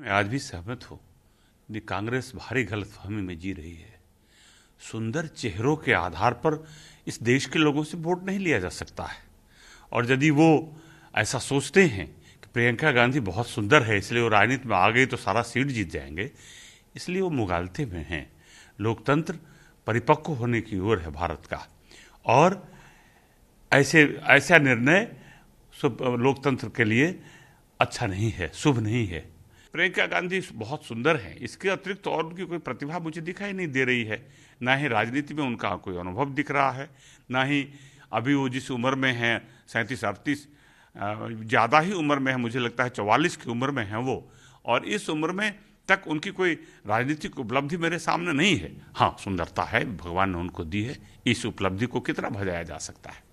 मैं आज भी सहमत हूँ कि कांग्रेस भारी गलतफहमी में जी रही है सुंदर चेहरों के आधार पर इस देश के लोगों से वोट नहीं लिया जा सकता है और यदि वो ऐसा सोचते हैं कि प्रियंका गांधी बहुत सुंदर है इसलिए वो राजनीति में आ गई तो सारा सीट जीत जाएंगे इसलिए वो मुगालते में हैं लोकतंत्र परिपक्व होने की ओर है भारत का और ऐसे ऐसा निर्णय लोकतंत्र के लिए अच्छा नहीं है शुभ नहीं है प्रियंका गांधी बहुत सुंदर हैं इसके अतिरिक्त और उनकी कोई प्रतिभा मुझे दिखाई नहीं दे रही है ना ही राजनीति में उनका कोई अनुभव दिख रहा है ना ही अभी वो जिस उम्र में हैं सैंतीस अड़तीस ज़्यादा ही उम्र में है मुझे लगता है चौवालीस की उम्र में हैं वो और इस उम्र में तक उनकी कोई राजनीतिक उपलब्धि मेरे सामने नहीं है हाँ सुंदरता है भगवान ने उनको दी है इस उपलब्धि को कितना भजाया जा सकता है